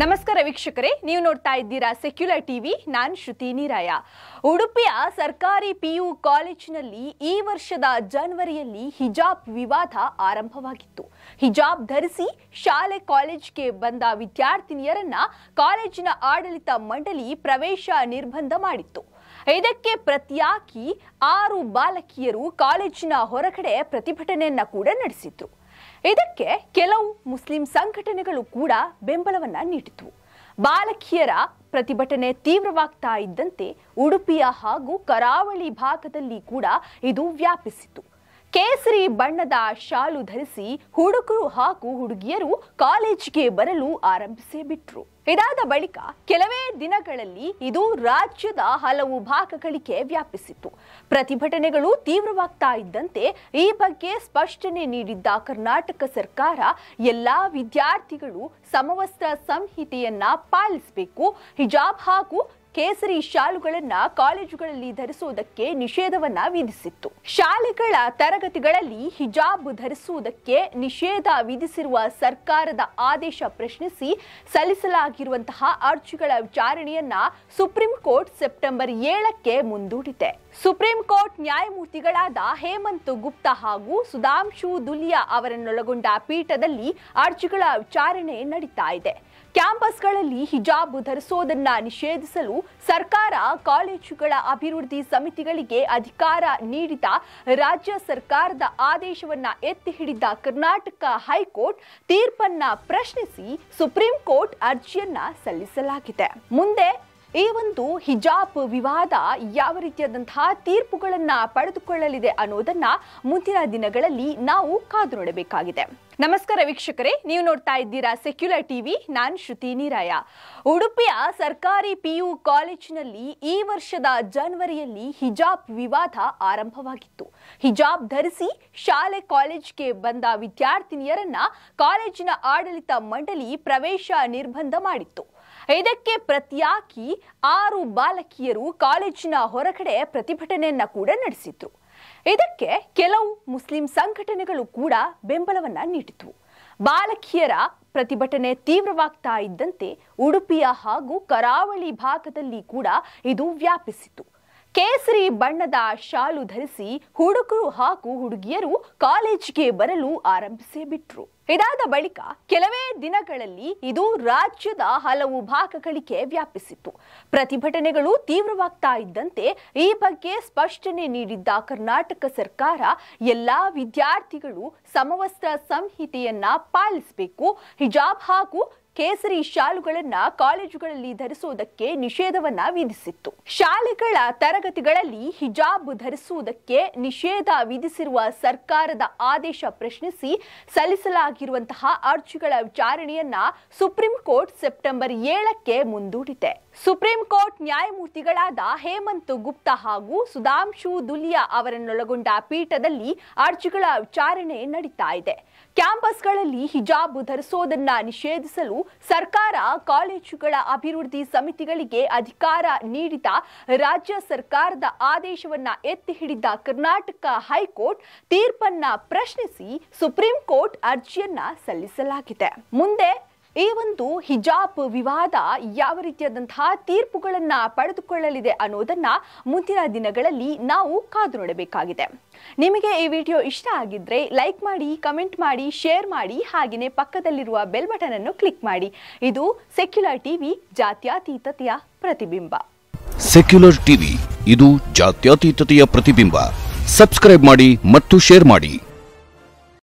ನಮಸ್ಕಾರ ವೀಕ್ಷಕರೇ ನೀವು ನೋಡ್ತಾ ಇದ್ದೀರಾ ಸೆಕ್ಯುಲರ್ ಟಿವಿ ನಾನು ಶ್ರುತಿ ನೀರಾಯ ಉಡುಪಿಯ ಸರ್ಕಾರಿ ಪಿಯು ಕಾಲೇಜಿನಲ್ಲಿ ಈ ವರ್ಷದ ಜನವರಿಯಲ್ಲಿ ಹಿಜಾಬ್ ವಿವಾದ ಆರಂಭವಾಗಿತ್ತು ಹಿಜಾಬ್ ಧರಿಸಿ ಶಾಲೆ ಕಾಲೇಜ್ಗೆ ಬಂದ ವಿದ್ಯಾರ್ಥಿನಿಯರನ್ನ ಕಾಲೇಜಿನ ಆಡಳಿತ ಮಂಡಳಿ ಪ್ರವೇಶ ನಿರ್ಬಂಧ ಮಾಡಿತ್ತು ಇದಕ್ಕೆ ಪ್ರತಿಯಾಗಿ ಆರು ಬಾಲಕಿಯರು ಕಾಲೇಜಿನ ಹೊರಗಡೆ ಪ್ರತಿಭಟನೆಯನ್ನ ಕೂಡ ನಡೆಸಿದ್ರು ಇದಕ್ಕೆ ಕೆಲವು ಮುಸ್ಲಿಂ ಸಂಘಟನೆಗಳು ಕೂಡ ಬೆಂಬಲವನ್ನ ನೀಡಿತು ಬಾಲಕಿಯರ ಪ್ರತಿಭಟನೆ ತೀವ್ರವಾಗ್ತಾ ಇದ್ದಂತೆ ಉಡುಪಿಯ ಹಾಗೂ ಕರಾವಳಿ ಭಾಗದಲ್ಲಿ ಕೂಡ ಇದು ವ್ಯಾಪಿಸಿತು ಕೇಸರಿ ಬಣ್ಣದ ಶಾಲು ಧರಿಸಿ ಹುಡುಗರು ಹಾಗೂ ಹುಡುಗಿಯರು ಕಾಲೇಜಿಗೆ ಬರಲು ಆರಂಭಿಸೇ ಬಿಟ್ರು ಇದಾದ ಬಳಿಕ ಕೆಲವೇ ದಿನಗಳಲ್ಲಿ ಇದು ರಾಜ್ಯದ ಹಲವು ಭಾಗಗಳಿಗೆ ವ್ಯಾಪಿಸಿತು ಪ್ರತಿಭಟನೆಗಳು ತೀವ್ರವಾಗ್ತಾ ಇದ್ದಂತೆ ಈ ಬಗ್ಗೆ ಸ್ಪಷ್ಟನೆ ನೀಡಿದ್ದ ಕರ್ನಾಟಕ ಸರ್ಕಾರ ಎಲ್ಲಾ ವಿದ್ಯಾರ್ಥಿಗಳು ಸಮವಸ್ತ್ರ ಸಂಹಿತೆಯನ್ನ ಪಾಲಿಸಬೇಕು ಹಿಜಾಬ್ ಹಾಗೂ ಕೇಸರಿ ಶಾಲುಗಳನ್ನ ಕಾಲೇಜುಗಳಲ್ಲಿ ಧರಿಸುವುದಕ್ಕೆ ನಿಷೇಧವನ್ನ ವಿಧಿಸಿತ್ತು ಶಾಲೆಗಳ ತರಗತಿಗಳಲ್ಲಿ ಹಿಜಾಬ್ ಧರಿಸುವುದಕ್ಕೆ ನಿಷೇಧ ವಿಧಿಸಿರುವ ಸರ್ಕಾರದ ಆದೇಶ ಪ್ರಶ್ನಿಸಿ ಸಲ್ಲಿಸಲಾಗಿರುವಂತಹ ಅರ್ಜಿಗಳ ವಿಚಾರಣೆಯನ್ನ ಸುಪ್ರೀಂ ಕೋರ್ಟ್ ಸೆಪ್ಟೆಂಬರ್ ಏಳಕ್ಕೆ ಮುಂದೂಡಿದೆ ಸುಪ್ರೀಂ ಕೋರ್ಟ್ ನ್ಯಾಯಮೂರ್ತಿಗಳಾದ ಹೇಮಂತ್ ಗುಪ್ತಾ ಹಾಗೂ ಸುಧಾಂಶು ದುಲಿಯಾ ಅವರನ್ನೊಳಗೊಂಡ ಪೀಠದಲ್ಲಿ ಅರ್ಜಿಗಳ ವಿಚಾರಣೆ ನಡೀತಾ ಇದೆ ಕ್ಯಾಂಪಸ್ಗಳಲ್ಲಿ ಹಿಜಾಬ್ ಧರಿಸುವುದನ್ನು ನಿಷೇಧಿಸಲು ಸರ್ಕಾರ ಕಾಲೇಜುಗಳ ಅಭಿವೃದ್ಧಿ ಸಮಿತಿಗಳಿಗೆ ಅಧಿಕಾರ ನೀಡಿದ ರಾಜ್ಯ ಸರ್ಕಾರದ ಆದೇಶವನ್ನು ಎತ್ತಿ ಹಿಡಿದ ಕರ್ನಾಟಕ ಹೈಕೋರ್ಟ್ ತೀರ್ಪನ್ನ ಪ್ರಶ್ನಿಸಿ ಸುಪ್ರೀಂ ಕೋರ್ಟ್ ಅರ್ಜಿಯನ್ನ ಸಲ್ಲಿಸಲಾಗಿದೆ ಮುಂದೆ ಈ ಒಂದು ಹಿಜಾಬ್ ವಿವಾದ ಯಾವ ರೀತಿಯಾದಂತಹ ತೀರ್ಪುಗಳನ್ನ ಪಡೆದುಕೊಳ್ಳಲಿದೆ ಅನ್ನೋದನ್ನ ಮುಂದಿನ ದಿನಗಳಲ್ಲಿ ನಾವು ಕಾದು ನೋಡಬೇಕಾಗಿದೆ ನಮಸ್ಕಾರ ವೀಕ್ಷಕರೇ ನೀವು ನೋಡ್ತಾ ಇದ್ದೀರಾ ಸೆಕ್ಯುಲರ್ ಟಿವಿ ನಾನು ಶ್ರುತಿ ನೀರಾಯ ಉಡುಪಿಯ ಸರ್ಕಾರಿ ಪಿಯು ಕಾಲೇಜಿನಲ್ಲಿ ಈ ವರ್ಷದ ಜನವರಿಯಲ್ಲಿ ಹಿಜಾಬ್ ವಿವಾದ ಆರಂಭವಾಗಿತ್ತು ಹಿಜಾಬ್ ಧರಿಸಿ ಶಾಲೆ ಕಾಲೇಜ್ಗೆ ಬಂದ ವಿದ್ಯಾರ್ಥಿನಿಯರನ್ನ ಕಾಲೇಜಿನ ಆಡಳಿತ ಮಂಡಳಿ ಪ್ರವೇಶ ನಿರ್ಬಂಧ ಮಾಡಿತ್ತು ಇದಕ್ಕೆ ಪ್ರತಿಯಾಗಿ ಆರು ಬಾಲಕಿಯರು ಕಾಲೇಜಿನ ಹೊರಗಡೆ ಪ್ರತಿಭಟನೆಯನ್ನ ಕೂಡ ನಡೆಸಿದ್ರು ಇದಕ್ಕೆ ಕೆಲವು ಮುಸ್ಲಿಂ ಸಂಘಟನೆಗಳು ಕೂಡ ಬೆಂಬಲವನ್ನ ನೀಡಿತು ಬಾಲಕಿಯರ ಪ್ರತಿಭಟನೆ ತೀವ್ರವಾಗ್ತಾ ಇದ್ದಂತೆ ಉಡುಪಿಯ ಹಾಗೂ ಕರಾವಳಿ ಭಾಗದಲ್ಲಿ ಕೂಡ ಇದು ವ್ಯಾಪಿಸಿತು ಕೇಸರಿ ಬಣ್ಣದ ಶಾಲು ಧರಿಸಿ ಹುಡುಗರು ಹಾಗೂ ಹುಡುಗಿಯರು ಕಾಲೇಜಿಗೆ ಬರಲು ಆರಂಭಿಸೇ ಬಿಟ್ರು ಇದಾದ ಬಳಿಕ ಕೆಲವೇ ದಿನಗಳಲ್ಲಿ ಇದು ರಾಜ್ಯದ ಹಲವು ಭಾಗಗಳಿಗೆ ವ್ಯಾಪಿಸಿತ್ತು ಪ್ರತಿಭಟನೆಗಳು ತೀವ್ರವಾಗ್ತಾ ಇದ್ದಂತೆ ಈ ಬಗ್ಗೆ ಸ್ಪಷ್ಟನೆ ನೀಡಿದ್ದ ಕರ್ನಾಟಕ ಸರ್ಕಾರ ಎಲ್ಲಾ ವಿದ್ಯಾರ್ಥಿಗಳು ಸಮವಸ್ತ್ರ ಸಂಹಿತೆಯನ್ನ ಪಾಲಿಸಬೇಕು ಹಿಜಾಬ್ ಹಾಗೂ ಕೇಸರಿ ಶಾಲುಗಳನ್ನ ಕಾಲೇಜುಗಳಲ್ಲಿ ಧರಿಸುವುದಕ್ಕೆ ನಿಷೇಧವನ್ನ ವಿಧಿಸಿತ್ತು ಶಾಲೆಗಳ ತರಗತಿಗಳಲ್ಲಿ ಹಿಜಾಬ್ ಧರಿಸುವುದಕ್ಕೆ ನಿಷೇಧ ವಿಧಿಸಿರುವ ಸರ್ಕಾರದ ಆದೇಶ ಪ್ರಶ್ನಿಸಿ ಸಲ್ಲಿಸಲಾಗಿರುವಂತಹ ಅರ್ಜಿಗಳ ವಿಚಾರಣೆಯನ್ನ ಸುಪ್ರೀಂ ಕೋರ್ಟ್ ಸೆಪ್ಟೆಂಬರ್ ಏಳಕ್ಕೆ ಮುಂದೂಡಿದೆ ಸುಪ್ರೀಂ ಕೋರ್ಟ್ ನ್ಯಾಯಮೂರ್ತಿಗಳಾದ ಹೇಮಂತ್ ಗುಪ್ತಾ ಹಾಗೂ ಸುಧಾಂಶು ದುಲಿಯಾ ಅವರನ್ನೊಳಗೊಂಡ ಪೀಠದಲ್ಲಿ ಅರ್ಜಿಗಳ ವಿಚಾರಣೆ ನಡೀತಾ ಇದೆ ಕ್ಯಾಂಪಸ್ಗಳಲ್ಲಿ ಹಿಜಾಬ್ ಧರಿಸೋದನ್ನ ನಿಷೇಧಿಸಲು ಸರ್ಕಾರ ಕಾಲೇಜುಗಳ ಅಭಿವೃದ್ಧಿ ಸಮಿತಿಗಳಿಗೆ ಅಧಿಕಾರ ನೀಡಿದ ರಾಜ್ಯ ಸರ್ಕಾರದ ಆದೇಶವನ್ನ ಎತ್ತಿ ಹಿಡಿದ ಕರ್ನಾಟಕ ಹೈಕೋರ್ಟ್ ತೀರ್ಪನ್ನ ಪ್ರಶ್ನಿಸಿ ಸುಪ್ರೀಂ ಕೋರ್ಟ್ ಅರ್ಜಿಯನ್ನ ಸಲ್ಲಿಸಲಾಗಿದೆ ಮುಂದೆ ಈ ಒಂದು ಹಿಜಾಬ್ ವಿವಾದ ಯಾವ ರೀತಿಯಾದಂತಹ ತೀರ್ಪುಗಳನ್ನ ಪಡೆದುಕೊಳ್ಳಲಿದೆ ಅನ್ನೋದನ್ನ ಮುಂದಿನ ದಿನಗಳಲ್ಲಿ ನಾವು ಕಾದು ನೋಡಬೇಕಾಗಿದೆ ನಿಮಗೆ ಈ ವಿಡಿಯೋ ಇಷ್ಟ ಆಗಿದ್ರೆ ಲೈಕ್ ಮಾಡಿ ಕಮೆಂಟ್ ಮಾಡಿ ಶೇರ್ ಮಾಡಿ ಹಾಗೆಯೇ ಪಕ್ಕದಲ್ಲಿರುವ ಬೆಲ್ ಬಟನ್ ಅನ್ನು ಕ್ಲಿಕ್ ಮಾಡಿ ಇದು ಸೆಕ್ಯುಲರ್ ಟಿವಿ ಜಾತ್ಯತೀತತೆಯ ಪ್ರತಿಬಿಂಬ ಸೆಕ್ಯುಲರ್ ಟಿವಿ ಇದು ಜಾತ್ಯತೀತತೆಯ ಪ್ರತಿಬಿಂಬ ಸಬ್ಸ್ಕ್ರೈಬ್ ಮಾಡಿ ಮತ್ತು ಶೇರ್ ಮಾಡಿ